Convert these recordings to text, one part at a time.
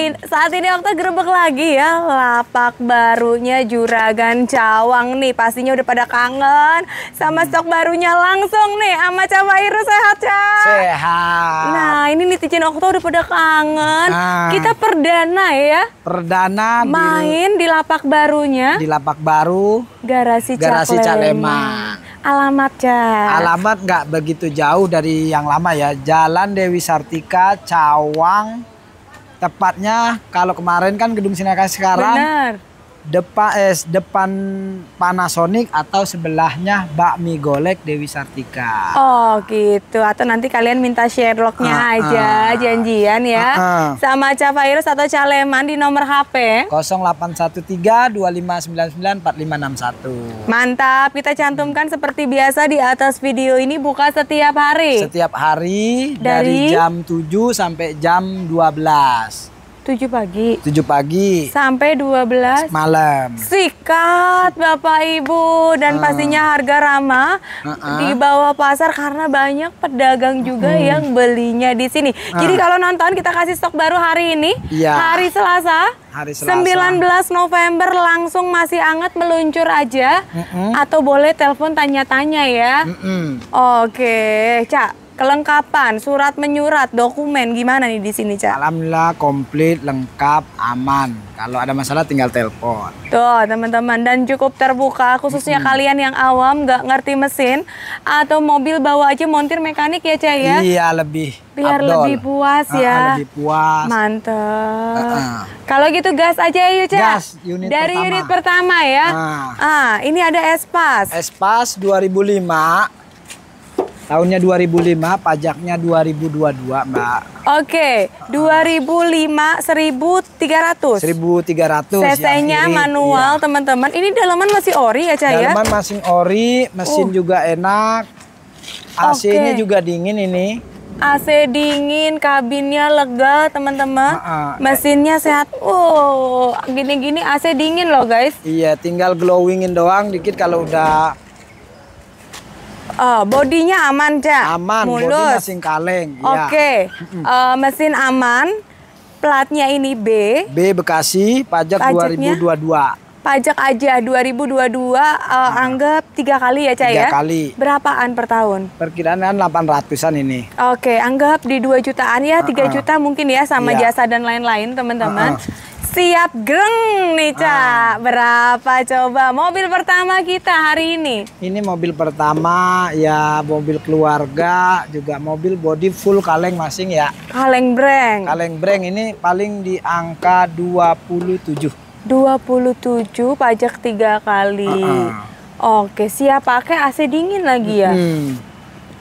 lain. Saat ini waktu gerbek lagi ya lapak barunya Juragan Cawang nih. Pastinya udah pada kangen sama stok barunya langsung nih sama Ca Virus sehat Ca. Sehat. Nah ini netizen waktu udah pada kangen. Nah, Kita perdana ya. Perdana. Main di, di lapak barunya. Di lapak baru. Garasi Calema. Garasi Calema. Alamat Ca. Alamat nggak begitu jauh dari yang lama ya. Jalan Dewi Sartika Cawang Tepatnya kalau kemarin kan gedung Sinaka sekarang. Benar depan eh, depan Panasonic atau sebelahnya bakmi golek Dewi Sartika. Oh gitu. Atau nanti kalian minta Sherlocknya uh, ah, uh, aja ah. janjian ya. Uh, uh. Sama Cavirus atau Caleman di nomor HP 081325994561. Mantap. Kita cantumkan seperti biasa di atas video ini buka setiap hari. Setiap hari dari, dari jam 7 sampai jam 12. 7 pagi. 7 pagi. Sampai 12 malam. Sikat Bapak Ibu dan uh. pastinya harga ramah uh -uh. di bawah pasar karena banyak pedagang juga hmm. yang belinya di sini. Uh. Jadi kalau nonton kita kasih stok baru hari ini, ya. hari Selasa. Hari Selasa. 19 November langsung masih anget meluncur aja. Uh -uh. Atau boleh telepon tanya-tanya ya. Uh -uh. Oke, Cak kelengkapan, surat menyurat, dokumen gimana nih di sini, Cak? Alhamdulillah komplit, lengkap, aman. Kalau ada masalah tinggal telepon. Tuh, teman-teman dan cukup terbuka khususnya hmm. kalian yang awam nggak ngerti mesin atau mobil bawa aja montir mekanik ya, Cak ya? Iya, lebih biar Abdol. lebih puas ah, ya. Uh, lebih puas. Mantep. Uh, uh. Kalau gitu gas aja yuk, ya, Cak. Gas unit Dari pertama. unit pertama ya. Uh. Ah, ini ada Espas. Espas 2005 Tahunnya 2005, pajaknya 2022, Mbak. Oke, okay, 2005 1300. 1300. CC-nya manual, iya. teman-teman. Ini dalaman masih ori ya, Cah ya? Dalaman masih ori, mesin uh. juga enak. AC-nya okay. juga dingin ini. AC dingin, kabinnya lega, teman-teman. Mesinnya sehat. Oh, gini-gini AC dingin loh, guys. Iya, tinggal glowingin doang dikit kalau udah Oh, bodinya aman, Cak. Aman, Mulus. mesin kaleng. Iya. Oke. Okay. Uh, eh, mesin aman. Platnya ini B. B Bekasi, pajak Pajaknya? 2022. Pajak aja 2022 uh, hmm. anggap tiga kali ya, Cak tiga ya? kali. Berapaan per tahun? Perkiraan 800-an ini. Oke, okay, anggap di 2 jutaan ya, 3 uh -uh. juta mungkin ya sama yeah. jasa dan lain-lain, teman-teman. Uh -uh. Siap greng nih, cak Ah. Berapa coba mobil pertama kita hari ini? Ini mobil pertama ya mobil keluarga, juga mobil body full kaleng masing ya. Kaleng breng. Kaleng breng ini paling di angka 27. 27 pajak tiga kali. Uh -uh. Oke, siap pakai AC dingin lagi ya? Hmm.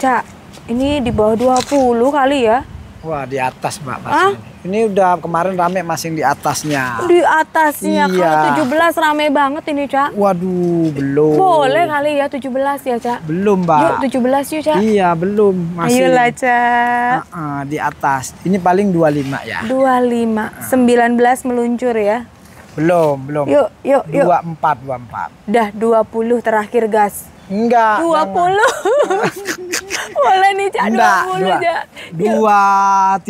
cak ini di bawah 20 kali ya? Wah, di atas, Mbak. Ah? Ini udah kemarin rame masing di atasnya. Di atasnya. Iya. Kalau 17 rame banget ini, Cak. Waduh, belum. Boleh kali ya 17 ya, Cak? Belum, Mbak. Yuk 17 yuk, Cak. Iya, belum. Masih. Ayolah, Cak. Uh -uh, di atas. Ini paling 25 ya. 25. Uh. -uh. 19 meluncur ya. Belum, belum. Yuk, yuk, yuk. 24, 24. Dah 20 terakhir gas. Enggak. 20. Boleh nih, Cak. Enggak, 20, Cak. 2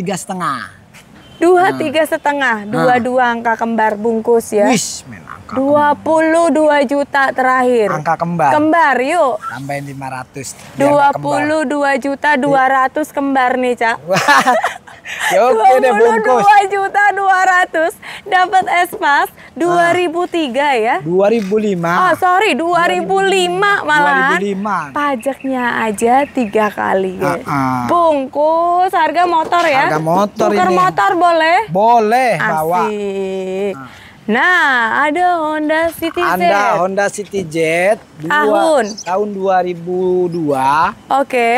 3 setengah. Dua nah. tiga setengah, dua nah. dua angka kembar bungkus ya. Wish, men angka. Dua puluh dua juta terakhir. Angka kembar. Kembar, yuk. Tambahin lima ratus. Dua puluh dua juta dua ratus kembar nih cak. Ya, oke deh bungkus. Dua juta dua ratus dapat espas 2003 ah. ya. 2005. Oh sorry 2005, 2005 malah. 2005. Pajaknya aja tiga kali. Ya. Ah, ah. Bungkus harga motor ya. Harga motor Tuker ini. motor boleh? Boleh Asik. bawa. Asik. Ah. Nah, ada Honda City Jet. Ada Honda City Jet dua, tahun tahun 2002. Oke. Okay.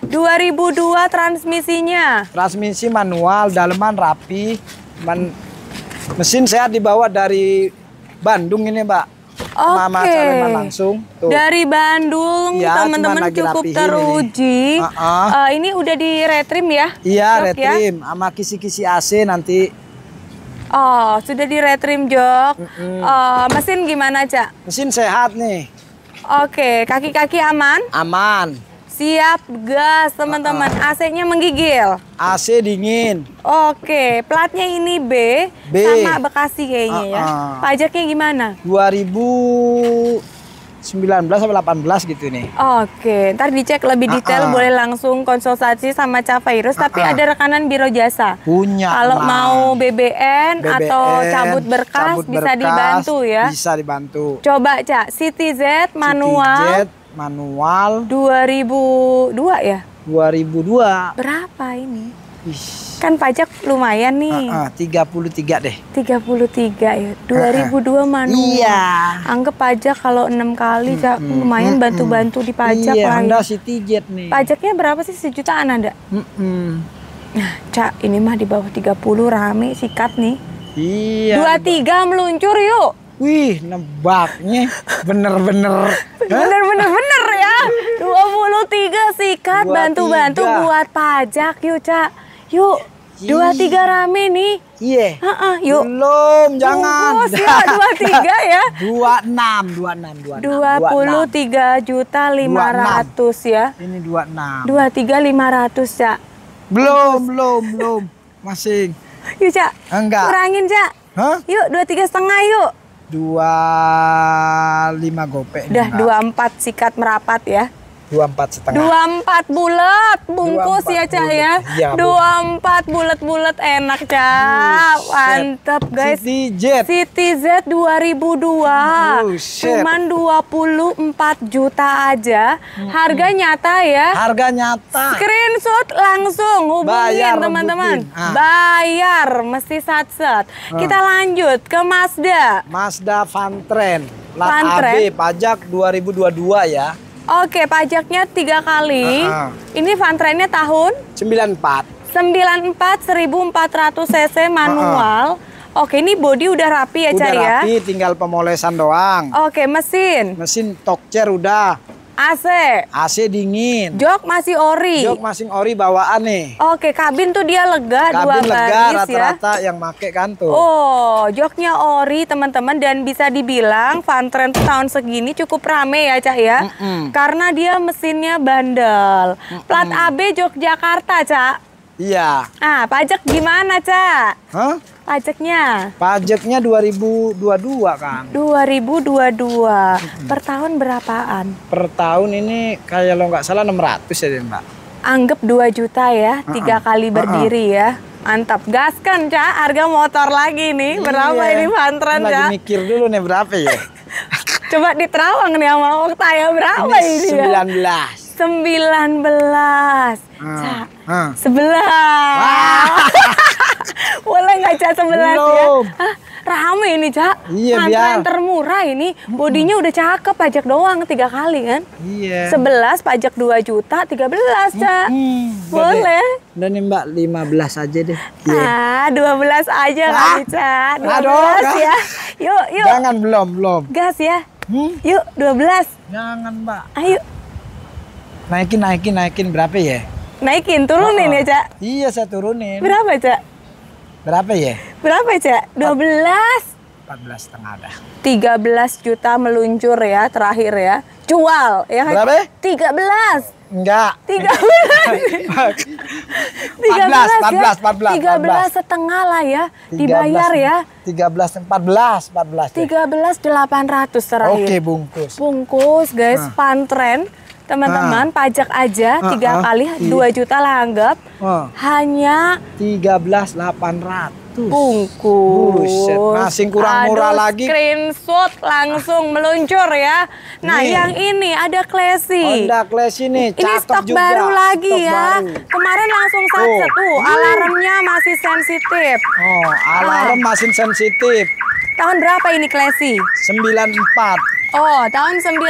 2002 transmisinya. Transmisi manual, daleman rapi. Men mesin sehat dibawa dari Bandung ini, Mbak. Oke. Okay. Mama langsung. Tuh. Dari Bandung, ya, teman-teman cukup teruji. Ini. Uh -uh. Uh, ini udah di retrim ya? Iya, ya? retrim. Ya? Sama kisi-kisi AC nanti. Oh, sudah di retrim, Jok. Mm -hmm. uh, eh, mesin gimana, Cak? Mesin sehat nih. Oke, okay. kaki-kaki aman? Aman. Siap gas teman-teman. AC-nya ah, ah. menggigil. AC dingin. Oke, platnya ini B, B. sama Bekasi kayaknya uh -uh. ya. Ah, Pajaknya gimana? 2000 19 sampai 18 gitu nih. Oke, ntar dicek lebih detail uh -uh. boleh langsung konsultasi sama Cavirus uh -uh. tapi ada rekanan biro jasa. Punya. Kalau nah. mau BBN, BBN atau cabut berkas cabut bisa dibantu ya. Bisa dibantu. Coba Cak, City Z manual. City manual 2002 ya 2002 berapa ini Ish. kan pajak lumayan nih uh, uh, 33 deh 33 ya 2002 uh, uh. manual iya anggap pajak kalau enam kali mm -hmm. lumayan mm. bantu-bantu mm -hmm. di pajak iya, anda city jet nih pajaknya berapa sih sejutaan anda mm -hmm. nah cak ini mah di bawah 30 rame sikat nih iya 23 meluncur yuk Wih, nebaknya bener-bener. Bener-bener bener ya. 23 sikat bantu-bantu buat pajak yuk, Cak. Yuk, dua tiga rame nih. Iya. Yeah. Uh -uh, yuk. Belum, jangan. Bungkus ya, dua tiga ya. Dua enam, dua enam, dua puluh tiga juta lima ratus ya. Ini dua enam. Dua tiga lima ratus cak. Belum, belum, belum. Masih. Yuk cak. Enggak. Kurangin cak. Hah? Yuk dua tiga setengah yuk dua lima gopek. Udah dua empat sikat merapat ya dua empat setengah. dua empat bulat bungkus ya cah Ya, dua empat ya. bulat-bulat iya, enak Cah. Oh, Mantap guys. City Z. City Z 2002. dua Cuman empat juta aja. Harga nyata ya. Harga nyata. Screenshot langsung hubungin teman-teman. Ah. Bayar mesti sat-sat. Ah. Kita lanjut ke Mazda. Mazda fun Trend. Lat AB pajak 2022 ya. Oke, pajaknya tiga kali. Uh -huh. Ini puluh tahun? 94. 94 1400 cc manual. Uh -huh. Oke, ini bodi udah rapi ya, Cah ya? Udah rapi, tinggal pemolesan doang. Oke, mesin? Mesin tokcer udah. AC. AC dingin. Jok masih ori. Jok masih ori bawaan nih. Oke, kabin tuh dia lega kabin dua lega, baris rata -rata ya. yang make kan tuh. Oh, joknya ori teman-teman dan bisa dibilang Van Trend tuh tahun segini cukup rame ya cak ya. Mm -mm. Karena dia mesinnya bandel. Mm -mm. Plat AB Jok Jakarta cak. Iya. Ah, pajak gimana, cak? Hah? Pajaknya? Pajaknya 2022, Kang. 2022. Hmm. Per tahun berapaan? Per tahun ini kayak lo nggak salah 600 ya, Mbak. Anggap 2 juta ya, tiga uh tiga kali berdiri uh -uh. ya. Mantap, gas kan, Ca. Harga motor lagi nih. Iya. Berapa iya. ini pantren, Ca? Lagi mikir dulu nih berapa ya. Coba diterawang nih sama Okta ya, berapa ini? ini 19. Ya? sembilan belas, ah, ah. sebelas. Boleh nggak cak sebelas ya? ramai ini cak. Iya biar. termurah ini, bodinya udah cakep pajak doang tiga kali kan? Iya. Sebelas pajak dua juta tiga belas cak. Boleh. Dan ini mbak lima belas aja deh. Iya. Ah dua belas aja lah cak. Dua belas ya. Yuk yuk. Jangan belum belum. Gas ya. Hmm? Yuk dua belas. Jangan mbak. Ayo naikin naikin naikin berapa ya naikin turunin oh, ya ah, ah. cak iya saya turunin berapa cak berapa ya berapa cak 12 14 setengah dah 13 juta meluncur ya terakhir ya jual ya berapa 13 Enggak. 13. 14, 14, 14, 13 setengah lah ya, dibayar 13, ya. 13, 14, 14. 13, 800 terakhir. Oke, bungkus. Bungkus, guys, nah. pantren teman-teman ah. pajak aja ah, tiga ah, ah, kali iya. dua juta lah anggap oh. hanya tiga belas delapan ratus bungkus Buset, masih kurang Aduh, murah lagi screenshot langsung meluncur ya nah nih. yang ini ada Classy oh, ada Classy nih cakep ini stok juga. baru lagi stok ya baru. kemarin langsung satu oh. tuh alarmnya masih sensitif oh alarm ah. masih sensitif Tahun berapa ini Klesi? 94. Oh, tahun 94 Jok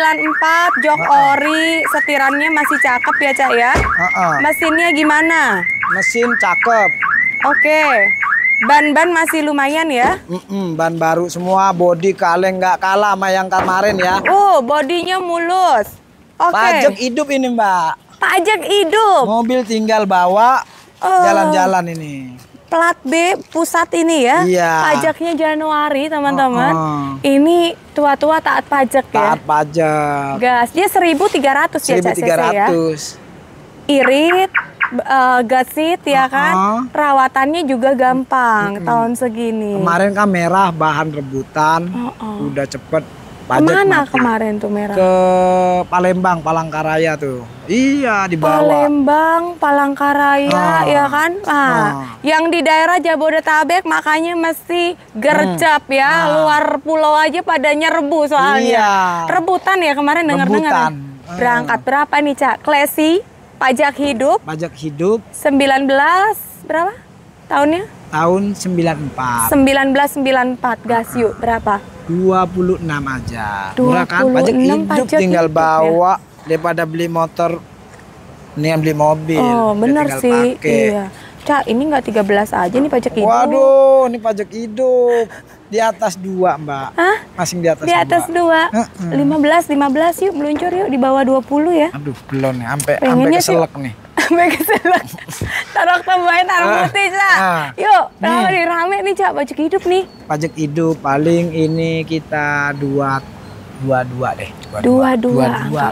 uh-uh. Ori setirannya masih cakep ya, Cak ya? Uh-uh. Mesinnya gimana? Mesin cakep. Oke. Ban-ban masih lumayan ya? Mm-mm, ban baru semua, bodi kaleng nggak kalah sama yang kemarin ya. Uh, bodinya mulus. Oke. Okay. Pajak hidup ini, Mbak. Pajak hidup. Mobil tinggal bawa oh. jalan-jalan oh. ini plat B pusat ini ya. Iya. Pajaknya Januari, teman-teman. Uh Ini tua-tua taat pajak taat ya. Taat pajak. Gas, dia 1300 ya, Cak ya. Irit, uh, e, gasit, ya uh -huh. kan Perawatannya juga gampang uh -huh. tahun segini kemarin kan merah bahan rebutan uh -huh. udah cepet Pajak Kemana mati. kemarin tuh merah? Ke Palembang, Palangkaraya tuh. Iya, di Palembang, Palangkaraya, oh. ya kan? Ah. oh. Yang di daerah Jabodetabek makanya mesti gercep hmm. ya. Oh. Luar pulau aja pada nyerbu soalnya. Iya. Rebutan ya kemarin dengar-dengar. Berangkat berapa nih, Cak? Klesi, pajak hidup. Pajak hidup. 19 berapa tahunnya? tahun 94. 1994 gas yuk berapa? 26 aja. 26 Murah kan pajak hidup tinggal hidup, ya. bawa ya? daripada beli motor nih beli mobil. Oh, benar sih. Pake. Iya. Cak, ini enggak 13 aja nih pajak hidup. Waduh, ini pajak hidup. Di atas dua, Mbak. Hah? Masing di atas Di atas dua. Lima belas, lima belas yuk meluncur yuk di bawah dua puluh ya. Aduh, belum nih, sampai sampai keselak nih keselak tarok tambahin taruh putih ah, cak ah, yuk rame nih rame nih cak pajak hidup nih pajak hidup paling ini kita dua dua dua deh dua dua dua, dua, dua.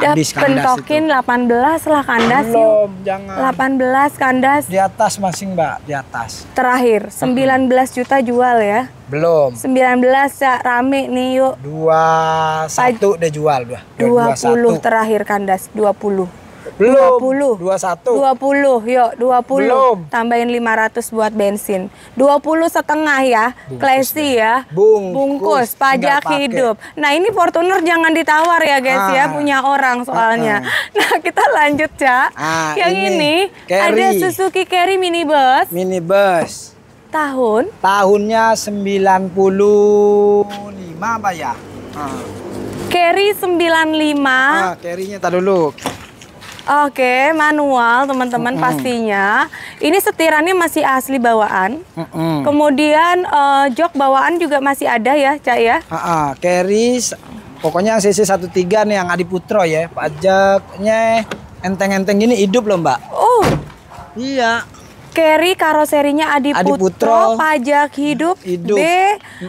udah pentokin delapan belas lah kandas belum jangan delapan belas kandas di atas masing mbak di atas terakhir sembilan belas juta jual ya belum sembilan belas ya rame nih yuk dua satu udah jual dua dua puluh terakhir kandas dua puluh belum. 20. 21. 20, yuk 20. Belum. Tambahin 500 buat bensin. 20 setengah ya, klesi ya. Bungkus. Bungkus, pajak hidup. Nah ini Fortuner jangan ditawar ya guys ya, ah. ya, punya orang ah, soalnya. Uh ah. -huh. Nah kita lanjut ya. Ah, Yang ini, ini ada Suzuki Carry minibus. Minibus. Tahun? Tahunnya 95 apa ya? Ah. Carry 95. Ah, carry-nya tak dulu. Oke, manual teman-teman mm -mm. pastinya. Ini setirannya masih asli bawaan. Mm -mm. Kemudian uh, jok bawaan juga masih ada ya, Cak ya? Ah, carry pokoknya CC 13 nih yang Adi Putro ya. Pajaknya enteng-enteng gini hidup loh, Mbak. Oh. Iya. Carry karoserinya Adi, Adi Putro, Putro, pajak hidup, hidup. B,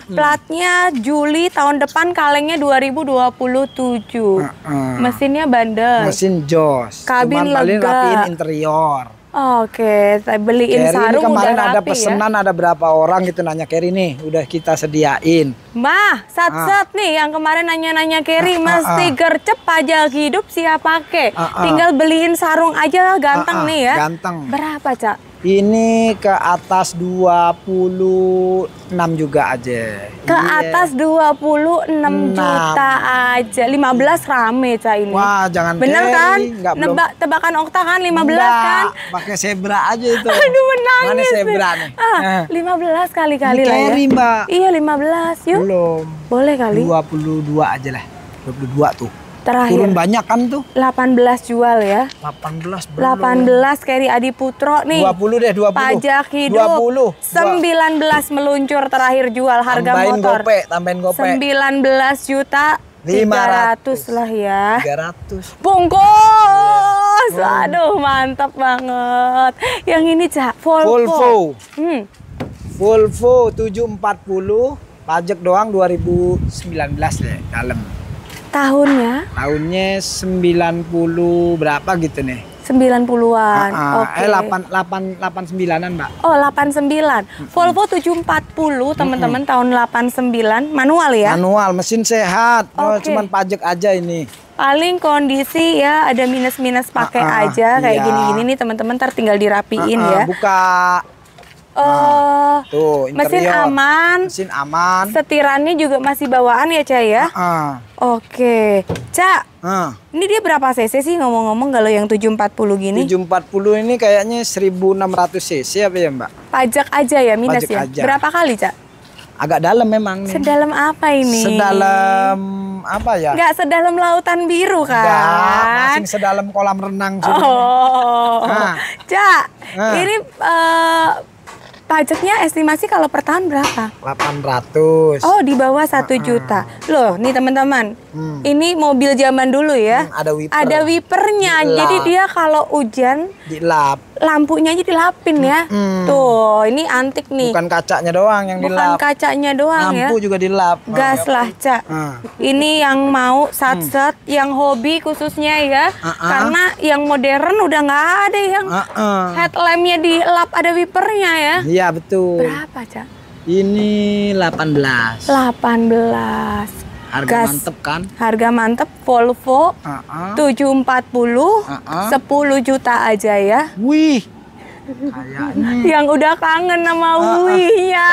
platnya Juli tahun depan kalengnya 2027. Mm-hmm. Mesinnya bandel. Mesin jos. Kabin Cuman lega. interior. Oke, okay, saya beliin Carry sarung ini kemarin udah rapi, ada ya. pesenan ya? ada berapa orang gitu nanya Carry nih, udah kita sediain. Mah, sat-sat ah. nih yang kemarin nanya-nanya Carry, ah, ah mas ah, stiker ah. pajak hidup siap pakai. Ah, ah. Tinggal beliin sarung aja ganteng ah, ah, nih ya. Ganteng. Berapa, Cak? Ini ke atas 26 juga aja. Ke yeah. atas 26 6. juta aja. 15 rame Cah ini. Wah, jangan Benar deh. kan? Enggak, Nebak, tebakan Okta kan 15 Enggak, kan? pakai zebra aja itu. Aduh, menangis. Mana zebra nih? Ah, 15 kali-kali lah carry, ya. Mbak. Iya, 15. Yuk. Belum. Boleh kali. 22 aja lah. 22 tuh. Terakhir. Turun banyak kan tuh? 18 jual ya. 18 belum. 18 Keri Adi Putro nih. 20 deh 20. Pajak hidup. 20. 19 20. meluncur terakhir jual harga tambahin motor. Gope, tambahin gope. 19 juta 500, lah ya. 300. Bungkus. Yeah. Aduh, mantap banget. Yang ini Cak, Volvo. Volvo. Hmm. Volvo 740 pajak doang 2019 deh dalam. Tahunnya? Tahunnya 90 berapa gitu nih. 90-an. Uh, uh, Oke. Okay. Eh 8 8 89-an, Mbak. Oh, 89. Mm-hmm. Volvo 740, teman-teman, mm-hmm. tahun 89, manual ya? Manual, mesin sehat. Okay. Oh, cuman pajak aja ini. Paling kondisi ya ada minus-minus pakai uh, uh, aja kayak iya. gini-gini iya. nih teman-teman tertinggal dirapiin uh, uh, ya. Buka Nah, tuh mesin aman mesin aman setirannya juga masih bawaan ya Cah ya uh -uh. oke cak, uh. Ah. ini dia berapa cc sih ngomong-ngomong kalau yang 740 gini 740 ini kayaknya 1600 cc apa ya mbak pajak aja ya minus pajak ya aja. berapa kali cak? agak dalam memang nih. Sedalam apa ini? Sedalam apa ya? Enggak sedalam lautan biru kan? Gak, masih sedalam kolam renang. Oh, Cak, nah. ini uh, pajaknya estimasi kalau per tahun berapa? 800. Oh, di bawah 1 juta. Loh, nih teman-teman, Hmm. Ini mobil zaman dulu ya. Hmm, ada wiper. Ada wipernya. Dilap. Jadi dia kalau hujan dilap. Lampunya aja dilapin ya. Hmm. Tuh, ini antik nih. Bukan kacanya doang yang dilap. Bukan kacanya doang Lampu ya. Lampu juga dilap. Gas lah, hmm. Cak. Hmm. Ini yang mau satset hmm. yang hobi khususnya ya. Uh -uh. Karena yang modern udah nggak ada yang uh -uh. headlampnya dilap ada wipernya ya. Iya, betul. Berapa, Cak? Ini 18. 18 harga gas. mantep kan harga mantep Volvo uh -uh. 740 uh -uh. 10 juta aja ya wih Kayaknya. Hmm. Yang udah kangen sama Uwinya.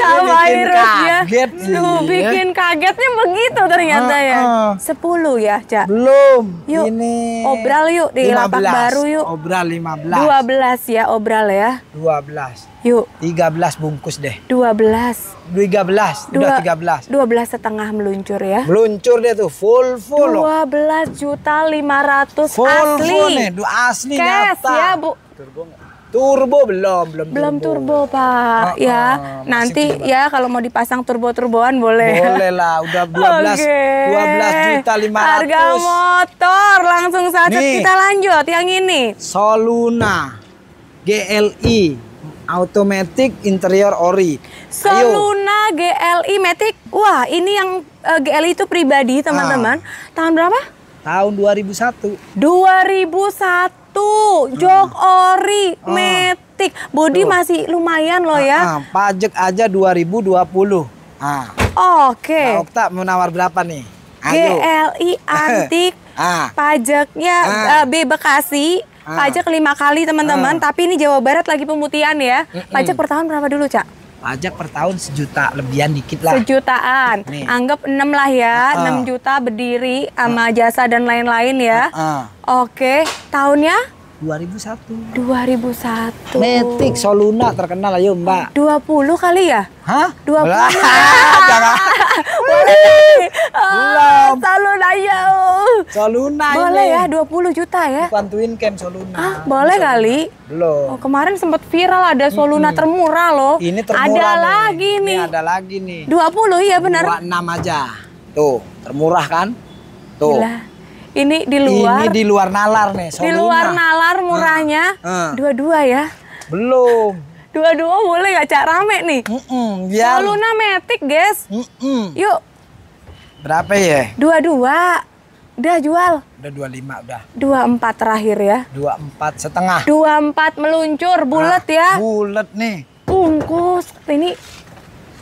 Sama Irus ya. Lu bikin kagetnya begitu ternyata uh, uh. ya. 10 ah. ya, Cak? Belum. Yuk. Ini obral yuk di 15. lapak baru yuk. Obral 15. 12 ya obral ya. 12. Yuk. 13 bungkus deh. 12. 13, Dua, udah 13. 12 setengah meluncur ya. Meluncur deh tuh full full. 12 juta 500 full, asli. Full full nih, asli Cash nyata. ya, Bu. Turbo Turbo belum, belum. Belum turbo, turbo Pak. Ah, ya, ah, nanti ya kalau mau dipasang turbo-turboan boleh. Boleh lah, udah dua belas, dua belas juta ratus. Harga motor langsung saja Nih. kita lanjut yang ini. Soluna GLI automatic interior ori. Soluna Ayo. GLI Matic. Wah, ini yang uh, eh, GLI itu pribadi, ah. teman-teman. Ah. Tahun berapa? Tahun 2001. 2001 tuh jok hmm. ori, oh. metik. bodi Tuh. masih lumayan loh ya. Ah, ah, pajak aja 2020. Ah. Oke. Okay. Nah, oke Okta mau nawar berapa nih? Ayo. GLI antik ah. pajaknya ah. Eh, B Bekasi. Ah. Pajak lima kali teman-teman, ah. tapi ini Jawa Barat lagi pemutihan ya. Mm -mm. Pajak per tahun berapa dulu, Cak? pajak per tahun sejuta lebihan dikit lah. Sejutaan. Nih. Anggap 6 lah ya, uh -uh. 6 juta berdiri sama uh -uh. jasa dan lain-lain ya. Uh -uh. Oke, tahunnya 2001. 2001. Metik Soluna terkenal ayo Mbak. 20 kali ya? Hah? 20. jangan. Boleh. Belum. Ah, Soluna ya. Soluna ini. Boleh ya 20 juta ya? Bantuin Kem Soluna. Ah, boleh Soluna. kali? Belum. Oh, kemarin sempat viral ada Soluna hmm. termurah loh. Ini termurah. Ada nih. lagi nih. Ini ada lagi nih. 20 ya benar. 26 aja. Tuh, termurah kan? Tuh. Gila. Ini di luar. Ini di luar nalar nih. Solunya. Di luar nalar murahnya dua-dua ya. Belum. Dua-dua boleh gak ya, Cak? Rame nih. Mm -mm, biar. Soluna metik guys. Mm -mm. Yuk. Berapa ya? Dua-dua. Udah jual. Udah dua lima, udah. Dua empat terakhir ya. Dua empat setengah. Dua empat meluncur, bulat ah, ya. Bulat nih. Bungkus. Ini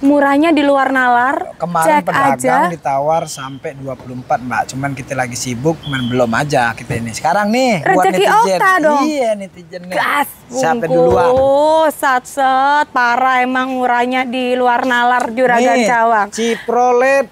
murahnya di luar nalar. Kemarin Cek pedagang aja. ditawar sampai 24 mbak, cuman kita lagi sibuk, cuman belum aja kita ini. Sekarang nih Rezeki buat netizen, dong. iya netizen Gas, sampai duluan. Oh, sat set, parah emang murahnya di luar nalar juragan Cawang. Ciprolet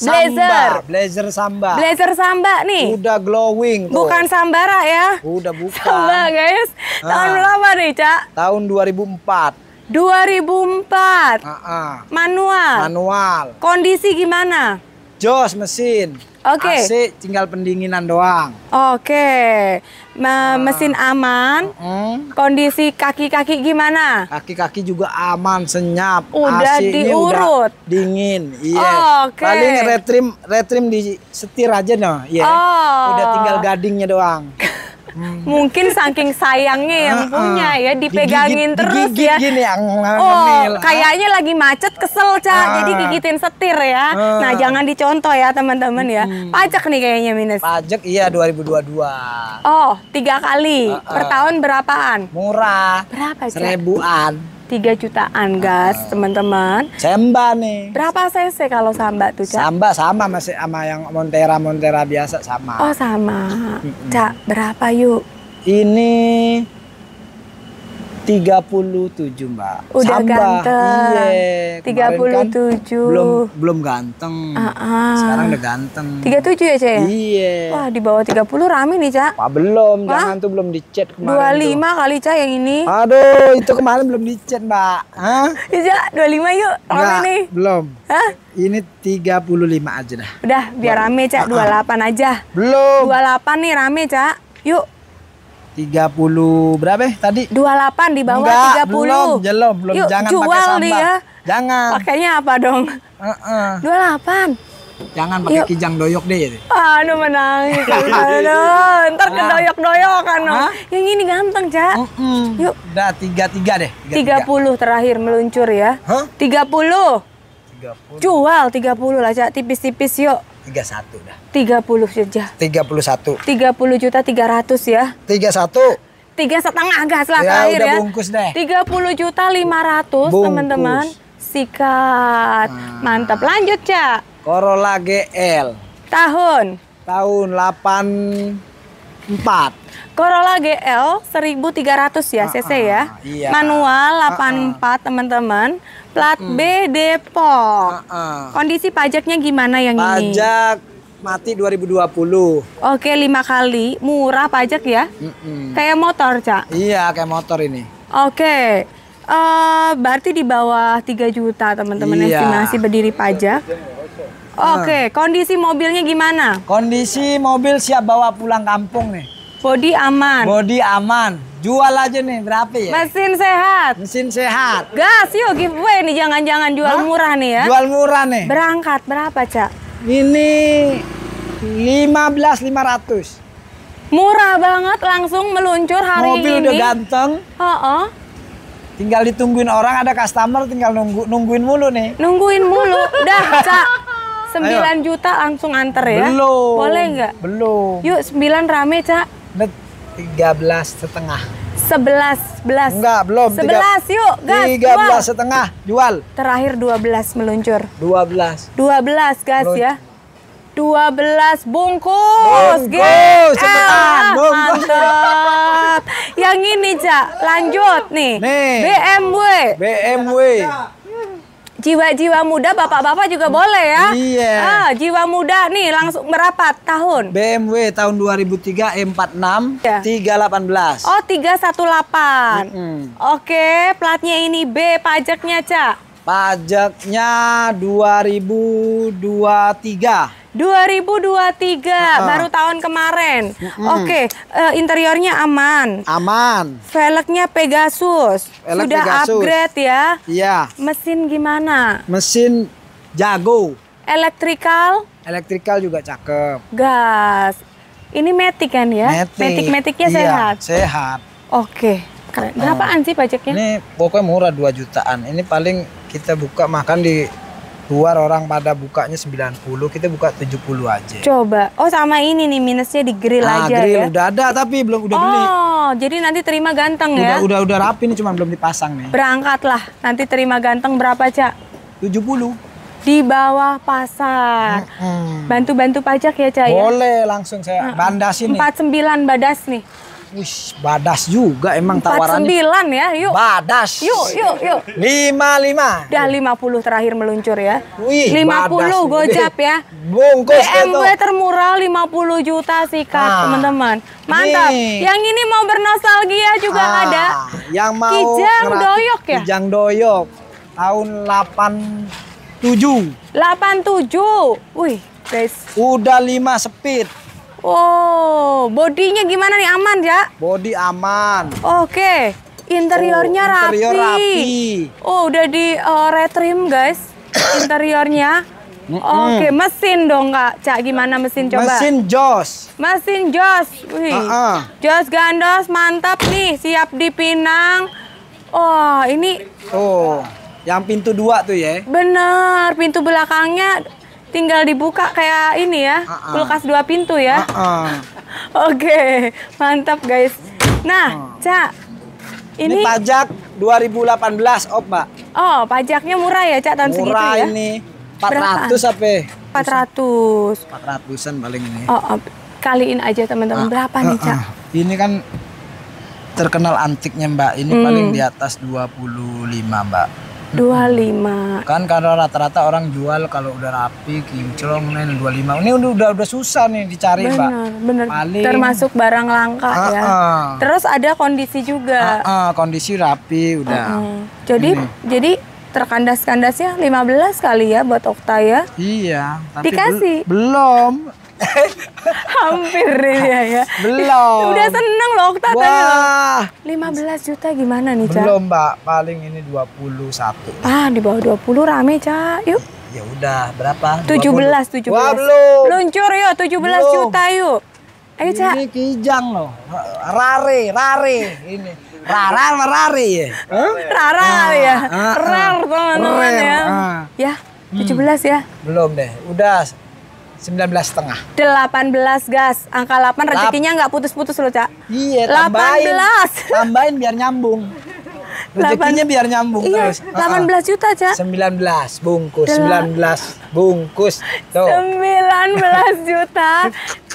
Blazer. blazer samba. Blazer samba nih. Udah glowing tuh. Bukan sambara ya. Udah bukan. Samba guys. Ah. Tahun berapa nih, Cak? Tahun 2004. 2004. Uh -uh. Manual. Manual. Kondisi gimana? Jos mesin. Oke. Okay. AC tinggal pendinginan doang. Oke. Okay. Uh. mesin aman. Uh -uh. Kondisi kaki-kaki gimana? Kaki-kaki juga aman, senyap. Udah diurut. Udah dingin. Iya. Yes. Oh, Oke. Okay. Paling retrim retrim di setir aja noh. Iya. Oh. Udah tinggal gadingnya doang. Hmm. mungkin saking sayangnya yang uh, punya ya dipegangin digigit, terus digigit ya gini yang oh ah. kayaknya lagi macet kesel cak uh, jadi gigitin setir ya uh, nah jangan dicontoh ya teman-teman ya hmm. pajak nih kayaknya minus pajak iya 2022 oh tiga kali uh, uh, per tahun berapaan murah berapa cak? seribuan 3 jutaan gas uh, teman-teman. Samba nih. Berapa cc kalau samba tuh, Cak? Samba sama masih sama yang Montera Montera biasa sama. Oh, sama. Cak, berapa yuk? Ini 37 mbak. Udah Samba. ganteng. Iye, 37. Kan belum belum ganteng. Uh -uh. Sekarang udah ganteng. 37 ya Cak ya? Iya. Wah di bawah 30 rame nih Cak. Wah belum. Wah? Jangan tuh belum di chat kemarin 25 tuh. kali Cak yang ini. Aduh itu kemarin belum di chat mbak. Hah? Ya Cak 25 yuk rame Nggak, nih. Belum. Hah? Ini 35 aja dah. Udah biar rame Cak uh -uh. 28 aja. Belum. 28 nih rame Cak. Yuk 30 berapa ya tadi? 28 di bawah Enggak, 30. Belum, jelum, belum. Yuk, Jangan jual pakai sambal. Dia. Jangan. Pakainya apa dong? Uh -uh. 28. Jangan pakai Yuk. kijang doyok deh. Aduh menangis. Aduh, ntar nah. ke doyok doyok kan. Uh -huh. Yang ini ganteng, Cak. Uh -uh. Yuk. Udah 33 deh. 33. 30 terakhir meluncur ya. Huh? 30. 30. Jual 30 lah, Cak. Tipis-tipis yuk. 31 dah. 30 saja. 31. 30 juta 300 ya. 31 tiga setengah gas lah ya, ya. Tiga puluh juta lima ratus teman-teman. Sikat, Hmm. mantap. Lanjut ya. Corolla GL. Tahun. Tahun delapan empat. Corolla GL 1300 ya ah, cc ah, ya. Ah, iya. Manual 84 ah, ah. teman-teman. Plat hmm. B Depok. Ah, Kondisi pajaknya gimana yang Pajak ini? Pajak mati 2020. Oke, lima kali. Murah pajak ya? Mm -mm. Kayak motor, Cak? Iya, kayak motor ini. Oke. Uh, berarti di bawah 3 juta, teman-teman iya. estimasi berdiri pajak. Oke, hmm. kondisi mobilnya gimana? Kondisi mobil siap bawa pulang kampung nih. Body aman. Body aman. Jual aja nih berapa ya? Mesin sehat. Mesin sehat. Gas yuk giveaway nih jangan-jangan jual Hah? murah nih ya. Jual murah nih. Berangkat berapa, Cak? Ini 15.500. Murah banget langsung meluncur hari Mobil ini. Mobil udah ganteng. Oh, oh. Tinggal ditungguin orang ada customer tinggal nunggu nungguin mulu nih. Nungguin mulu. Dah, Cak. 9 Ayo. juta langsung anter ya. Belum. Boleh nggak? Belum. Yuk 9 rame, Cak. 13 setengah. 11, 11. Enggak, belum. tiga, yuk, gas. 13 jual. setengah, jual. Terakhir 12 meluncur. 12. 12, gas Melun ya. 12 bungkus. Bungkus, cepetan, ah, bungkus. Mantap. Yang ini, Cak, lanjut nih. Nih. BMW. BMW jiwa-jiwa muda bapak-bapak juga hmm. boleh ya. Iya. Ah, jiwa muda nih langsung berapa tahun. BMW tahun 2003 M46 iya. delapan 318. Oh, 318. Mm -hmm. Oke, platnya ini B, pajaknya, Cak. Pajaknya 2023. 2023 uh tiga baru tahun kemarin. Mm-hmm. Oke, okay, uh, eh, interiornya aman. Aman. Velgnya Pegasus. Velg Sudah Pegasus. upgrade ya? Iya. Mesin gimana? Mesin jago. Elektrikal? Elektrikal juga cakep. Gas. Ini metik kan ya? Metik. Metik-metiknya iya, sehat. Sehat. Oke. Okay. Berapaan uh, sih pajaknya? Ini pokoknya murah 2 jutaan. Ini paling kita buka makan di luar orang pada bukanya 90 kita buka 70 aja coba oh sama ini nih minusnya di grill nah, aja grill ya? udah ada tapi belum udah oh, beli oh jadi nanti terima ganteng ya? udah, ya udah udah rapi nih cuma belum dipasang nih berangkatlah nanti terima ganteng berapa cak 70 di bawah pasar bantu-bantu hmm, -hmm. pajak ya cak ya? boleh langsung saya ini. 49 sembilan badas nih Wih, badas juga emang tawaran. 49 ya, yuk. Badas. Yuk, yuk, yuk. 55. Dah 50 terakhir meluncur ya. Wih, 50 badas. gocap ya. Bungkus BMW itu. termurah 50 juta sikat, nah, teman-teman. Mantap. Nih. Yang ini mau bernostalgia juga ah, ada. Yang mau Kijang Doyok ya? Kijang Doyok. Tahun 87. 87. Wih, guys. Udah 5 speed. Oh, bodinya gimana nih aman ya? Body aman. Oke, interiornya oh, rapi. rapi. Oh, udah di uh, retrim guys, interiornya. Mm -mm. Oke, mesin dong Kak. Cak gimana mesin coba? Mesin jos. Mesin jos. Wih. Uh -uh. Jos gandos mantap nih, siap dipinang. Oh, ini Oh, yang pintu dua tuh ya. Bener, pintu belakangnya tinggal dibuka kayak ini ya, uh -uh. kulkas dua pintu ya. Uh -uh. Oke, mantap guys. Nah, Cak, ini, ini pajak 2018 op, Mbak. Oh, pajaknya murah ya, Cak, tahun murah segitu ya? Murah ini. 400 apa? 400. 400-an paling ini. Oh, oh, kaliin aja teman-teman. uh. Berapa -uh. nih, Cak? Ah, ah. Ini kan terkenal antiknya, Mbak. Ini hmm. paling di atas 25, Mbak. 25. Kan karena rata-rata orang jual kalau udah rapi kinclong nih 25. Ini udah udah, udah susah nih dicari, bener, Mbak. Bener, Paling... termasuk barang langka ya. ah, ya. Terus ada kondisi juga. Ah, ah, kondisi rapi udah. Uh -uh. Jadi ini. jadi terkandas-kandasnya 15 kali ya buat Okta ya. Iya, tapi Dikasih. Bel belum. Hampir ya ya. Belum. Udah seneng loh Okta tadi. Wah. 15 juta gimana nih, Cak? Belum, Mbak. Paling ini 21. Ah, di bawah 20 rame, Cak. Yuk. Ya udah, berapa? 17, 20. 17. Wah, belum. Luncur yuk 17 belum. juta yuk. Ayo, Cak. Ini kijang loh. Rare, rare ini. Rara, merari ya. Huh? Rara ah, ya. Ah, ah. Rar teman-teman ya. Ah. Ya, 17 ya. hmm. ya. Belum deh. Udah 19 setengah. belas gas. Angka delapan rezekinya nggak putus-putus loh, Cak. Iya, tambahin. 18. Tambahin biar nyambung. Rezekinya biar nyambung iya, terus. 18 ah, ah. belas juta, Cak. sembilan belas bungkus, sembilan belas bungkus. Tuh. belas juta.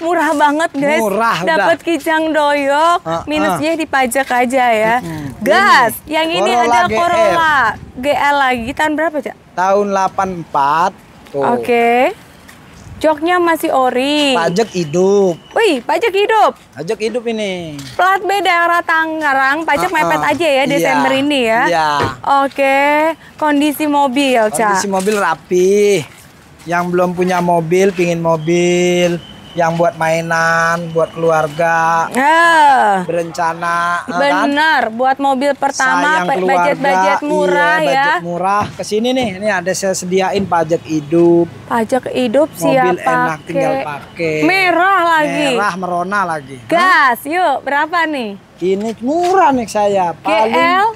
Murah banget, guys. Murah Dapat kijang doyok, uh -uh. minusnya di aja ya. Uh -uh. Gas. Ini, Yang ini Corolla ada Corolla GL. GL lagi tahun berapa, Cak? Tahun delapan 84. Oke. Okay. Joknya masih ori. Pajak hidup. Wih, pajak hidup. Pajak hidup ini. Plat B daerah Tangerang, pajak uh -uh. mepet aja ya iya. Desember ini ya. Iya. Oke, kondisi mobil, Cak. Kondisi mobil rapi. Yang belum punya mobil, pingin mobil, yang buat mainan, buat keluarga, ah, berencana. Eh, kan? Benar, kan? buat mobil pertama, budget-budget iya, murah iya, ya. Budget murah, kesini nih, ini ada saya sediain pajak hidup. Pajak hidup Mobil siap enak pake. tinggal pakai. Merah lagi. Merah merona lagi. Gas, Hah? yuk berapa nih? Ini murah nih saya. Paling GL?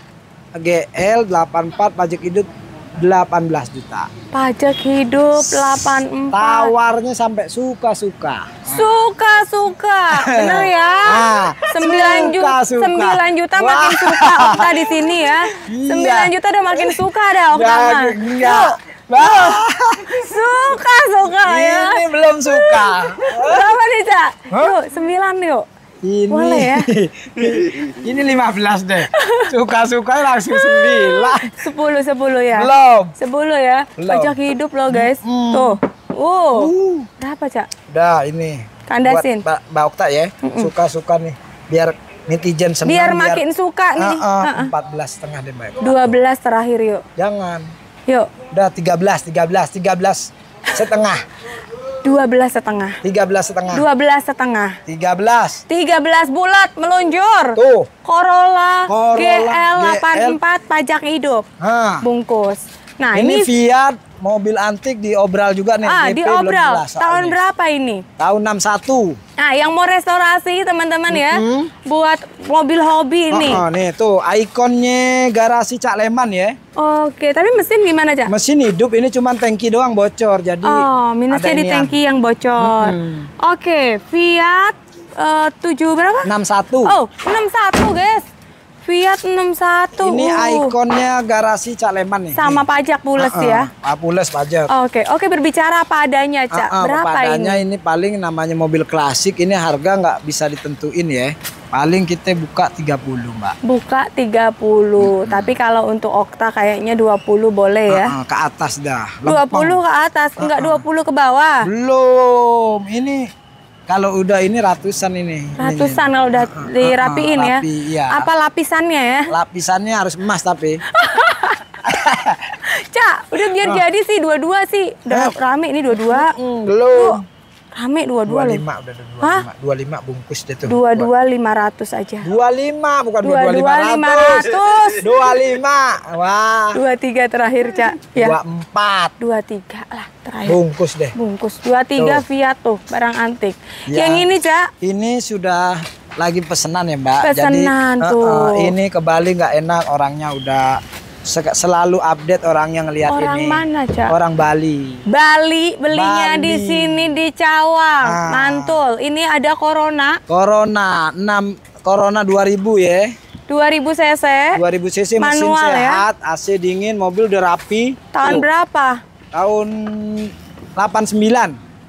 GL 84 pajak hidup 18 juta. Pajak hidup 84. Tawarnya sampai suka-suka. Suka-suka. Benar ya? Nah, 9 juta. 9 juta Wah. makin suka Okta di sini ya. 9 iya. juta udah makin suka ada Okta. Iya. iya. Wah. suka suka ya. Ini belum suka. Berapa nih, Cak? Huh? Yuk, 9 yuk. Ini Boleh ya? ini 15 deh. Suka-suka langsung 9. 10 10 ya. Belum. 10 ya. Belum. Pajak hidup loh, guys. Mm. Tuh. uh. Uh. Berapa, Cak? Udah ini. Kandasin. Buat Mbak Okta ya. Suka-suka mm -mm. nih. Biar netizen senang biar makin biar, suka ah, nih. uh -uh. 14 setengah deh mbak. 12 terakhir yuk. Jangan. Yuk. Udah 13 13 13 setengah. dua belas setengah tiga belas setengah dua belas setengah tiga belas tiga belas bulat meluncur tuh Corolla, Corolla GL, GL empat pajak hidup ha. bungkus Nah, ini, ini Fiat mobil antik di obral juga nih. Ah, di diobral. Tahun ini. berapa ini? Tahun 61. Nah, yang mau restorasi teman-teman mm -hmm. ya, buat mobil hobi ini. Oh, oh, nih tuh ikonnya garasi Cak Leman ya. Oke, tapi mesin gimana, Cak? Mesin hidup ini cuma tangki doang bocor. Jadi Oh, minusnya di tangki yang bocor. Mm -hmm. Oke, Fiat eh, uh, 7 berapa? 61. Oh, 61, guys. Fiat 61. Ini uh. ikonnya garasi Cak Leman nih. Sama pajak pules uh -uh. ya. Ah, pules pajak. Oke, okay. oke okay, berbicara apa adanya, Cak. Uh -uh, Berapa adanya ini? ini paling namanya mobil klasik ini harga nggak bisa ditentuin ya. Paling kita buka 30, Mbak. Buka 30. Hmm. Tapi kalau untuk Okta kayaknya 20 boleh ya. Uh -uh, ke atas dah. Dua 20 ke atas, enggak uh -uh. 20 ke bawah. Belum. Ini kalau udah ini ratusan ini. Ratusan kalau udah dirapiin uh, uh, rapi, ya. Iya. Apa lapisannya ya? Lapisannya harus emas tapi. Cak, udah biar oh. jadi sih dua-dua sih. Udah eh. rame ini dua-dua. Mm, belum. Rame dua-dua loh. lima udah dua lima bungkus deh tuh. Dua dua lima ratus aja. Dua lima bukan dua dua lima ratus. Dua lima wah. Dua tiga terakhir cak. Ya. Dua empat. Dua tiga lah terakhir. Bungkus deh. Bungkus dua tiga Fiat tuh barang antik. Ya. Yang ini cak. Ini sudah lagi pesenan ya mbak. Pesenan Jadi, tuh. Uh, uh, ini ke Bali nggak enak orangnya udah selalu update orang yang lihat ini. Orang mana, Cak? Orang Bali. Bali belinya Bali. di sini di Cawang, ah. mantul. Ini ada Corona. Corona 6 Corona 2000 ya. 2000 cc. 2000 cc mesin Manual, ya? sehat, ya? AC dingin, mobil udah rapi. Tahun Tuh. berapa? Tahun 89.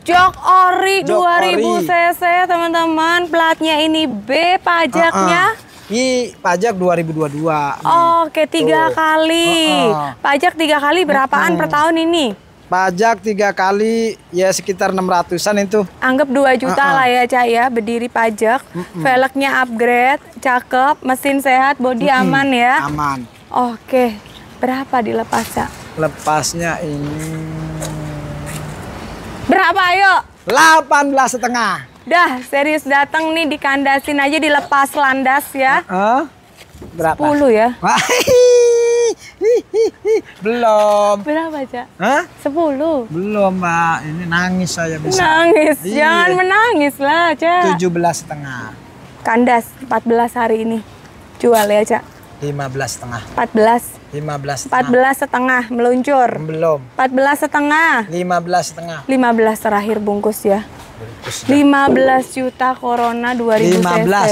Jok Ori Jok 2000 Ori. cc teman-teman, platnya ini B, pajaknya uh -uh di pajak 2022. Oh, oke tiga Tuh. Gitu. kali. Uh -uh. Pajak tiga kali berapaan uh -huh. per tahun ini? Pajak tiga kali ya sekitar 600-an itu. Anggap 2 juta uh -uh. lah ya Cah ya, berdiri pajak. Uh -uh. Velgnya upgrade, cakep, mesin sehat, bodi uh -uh. aman ya? Aman. Oke, berapa dilepasnya? Lepasnya ini... Berapa ayo? 18 setengah. Dah, serius datang nih dikandasin aja dilepas landas ya. Uh, berapa? 10 ya. Belum. Berapa, Cak? Hah? 10. Belum, Mbak. Ini nangis saya bisa. Nangis. Iya. Jangan menangis lah, Cak. 17 setengah. Kandas 14 hari ini. Jual ya, Cak. 15 setengah. 14. 15 setengah. 14 setengah meluncur. Belum. 14 setengah. 15 setengah. 15 terakhir bungkus ya. 15 juta Corona 2000 15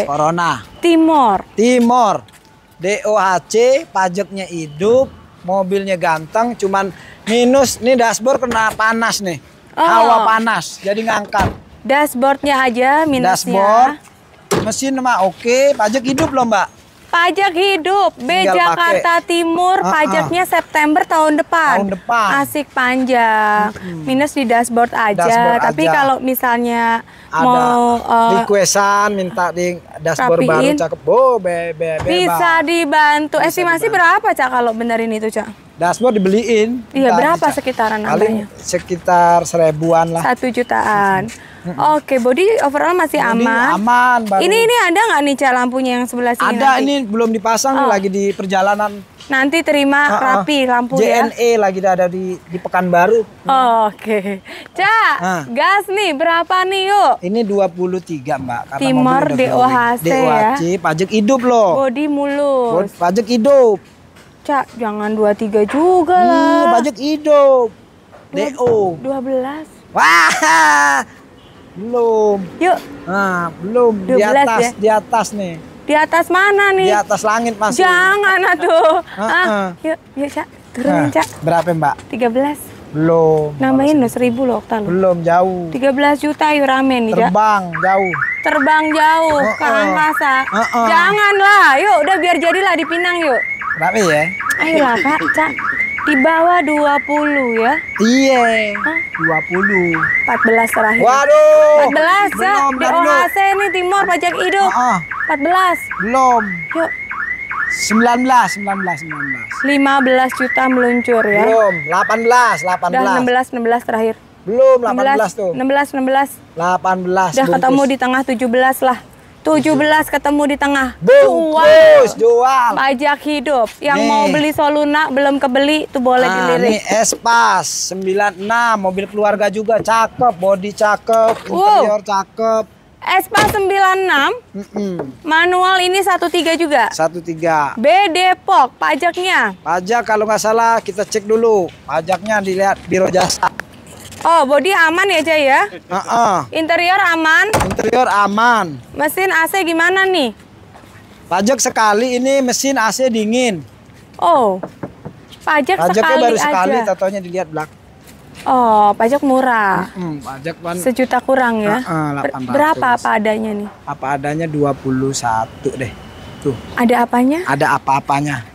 cc. Corona. Timor. Timor. DOHC, pajaknya hidup, mobilnya ganteng, cuman minus nih dashboard kena panas nih. Oh. Hawa panas, jadi ngangkat. Dashboardnya aja minusnya. Dashboard, mesin mah oke, pajak hidup loh mbak. Pajak hidup B Jakarta pake. Timur uh-uh. pajaknya September tahun depan. Tahun depan. Asik panjang. Hmm. Minus di dashboard aja. Dashboard Tapi aja. kalau misalnya ada mau uh, requestan minta di dashboard rapiin. baru cakep. Bo, be, be, be, bisa dibantu. Bisa Estimasi dibantu. berapa, Cak, kalau benerin itu, Cak? dashboard dibeliin. Iya, berapa sekitaran Paling Sekitar seribuan lah. Satu jutaan. Oke, okay, body overall masih body aman. Aman. Baru. Ini ini ada nggak nih cah lampunya yang sebelah sini? Ada nanti? ini belum dipasang oh. lagi di perjalanan. Nanti terima uh -uh. rapi lampu JNE ya. JNE lagi ada di di Pekanbaru. Oke. Okay. Cak, uh. gas nih berapa nih yuk? Ini 23, Mbak. Karena Timor DOHC, DOHC ya. pajak hidup loh. Body mulus. Pajak hidup. Cak, jangan 23 juga lah. Hmm, pajak hidup. DO. 12. Wah. Belum. Yuk. Nah, belum. 12 di atas, ya? di atas nih. Di atas mana nih? Di atas langit mas Jangan tuh ah, ah, ah, yuk, yuk Cak. Turunin nah, Cak. Berapa Mbak? belas Belum. Nambahin loh seribu loh Okta Belum, jauh. tiga belas juta yuk rame nih Cak. Terbang, jauh. Terbang jauh uh -uh. ke angkasa. Uh -uh. Janganlah, yuk udah biar jadilah di Pinang yuk. Berapa ya? Ayolah Kak, Cak. Di bawah 20 ya? Iya. Hah? 20. 14 terakhir. Waduh. 14 ya? Di OHC ini Timur Pajak Hidup. Uh -uh. 14. Belum. Yuk. 19, 19, 19. 15 juta meluncur ya? Belum, 18, 18. Udah 16, 16 terakhir. Belum, 18 16, tuh. 16, 16. 18. Udah ketemu di tengah 17 lah. 17 ketemu di tengah. Bungkus, jual. jual. Pajak hidup. Yang nih. mau beli Soluna belum kebeli tuh boleh nah, dilirik. Ini Espas 96 mobil keluarga juga cakep, body cakep, interior uh. cakep. Espa 96 mm -mm. Manual ini 13 juga? 13 B Depok, pajaknya? Pajak kalau nggak salah kita cek dulu Pajaknya dilihat Biro Jasa Oh, body aman ya, Jay ya? Uh -uh. Interior aman? Interior aman. Mesin AC gimana nih? Pajak sekali ini mesin AC dingin. Oh. Pajak Pajaknya sekali baru sekali tatonya dilihat belak. Oh, pajak murah. Mm -hmm, pajak pan... Sejuta kurang ya? Uh -uh, Berapa apa adanya nih? Apa adanya 21 deh. Tuh. Ada apanya? Ada apa-apanya.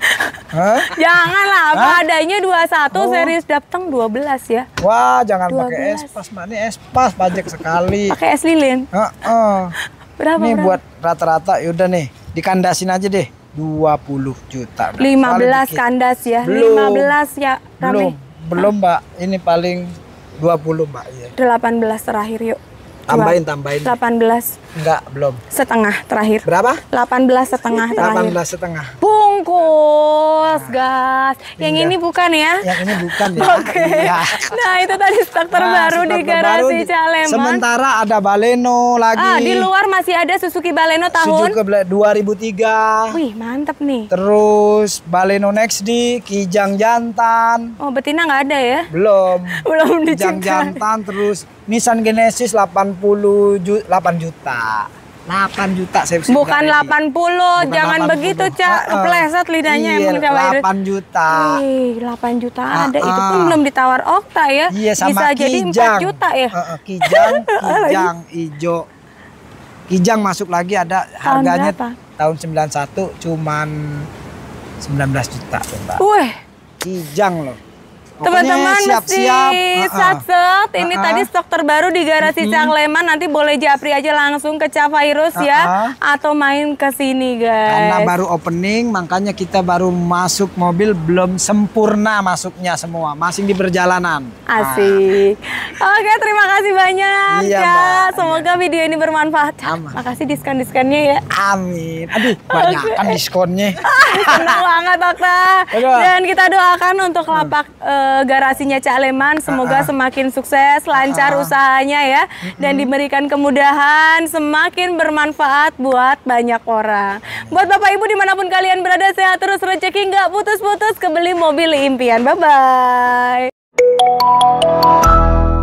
Hah? Janganlah, apa Hah? adanya 21, oh. series dateng 12 ya. Wah, jangan pakai es pas, mana es pas pajak sekali. Pakai es lilin. Heeh. Uh -uh. Berapa? Ini berapa? buat rata-rata yaudah nih, dikandasin aja deh. 20 juta. 15 dikit. kandas ya. Belum. 15 ya. Rame. Belum. Belum, Mbak. Ini paling 20, Mbak. Ya. 18 terakhir yuk. Tambahin, tambahin. 18. Enggak, belum. Setengah terakhir. Berapa? 18 setengah terakhir. 18 setengah. Bu bungkus, nah, gas. Yang ini bukan ya? Yang ini bukan ya. Oke. Okay. Ya. Nah, itu tadi stok terbaru nah, di garasi baru, Sementara ada Baleno lagi. Ah, di luar masih ada Suzuki Baleno tahun Suzuki 2003. Wih, mantep nih. Terus Baleno Next di Kijang Jantan. Oh, betina nggak ada ya? Belum. Belum dicek. Kijang Jantan terus Nissan Genesis 80 ju 8 juta. 8 juta saya Bukan 80, Bukan jangan 80. begitu, Cak. Uh, Kepleset lidahnya iya, emang cewek 8 juta. Ih, 8 juta uh, ada. Uh, itu pun belum ditawar Okta ya. Iya, sama Bisa kijang. jadi 4 juta ya. Uh, uh, kijang, kijang ijo. Kijang masuk lagi ada tahun harganya berapa? tahun 91 cuman 19 juta, Mbak. Wih. Kijang loh. Teman-teman mesti satset. Ini uh -uh. tadi stok terbaru di garasi uh -huh. Nanti boleh japri aja langsung ke Cafairus uh -huh. ya atau main ke sini guys. Karena baru opening makanya kita baru masuk mobil belum sempurna masuknya semua. Masih di perjalanan. Asik. Uh. Oke, terima kasih banyak iya, ya. Semoga iya. video ini bermanfaat. Aman. Makasih diskon-diskonnya ya. Amin. Aduh, banyak okay. kan diskonnya. Senang banget, Dokter. Dan kita doakan untuk lapak hmm garasinya Cak Leman. Semoga uh-uh. semakin sukses, lancar uh-uh. usahanya ya, uh-uh. dan diberikan kemudahan, semakin bermanfaat buat banyak orang. Buat bapak ibu dimanapun kalian berada, sehat terus rezeki nggak putus-putus, kebeli mobil impian. Bye bye.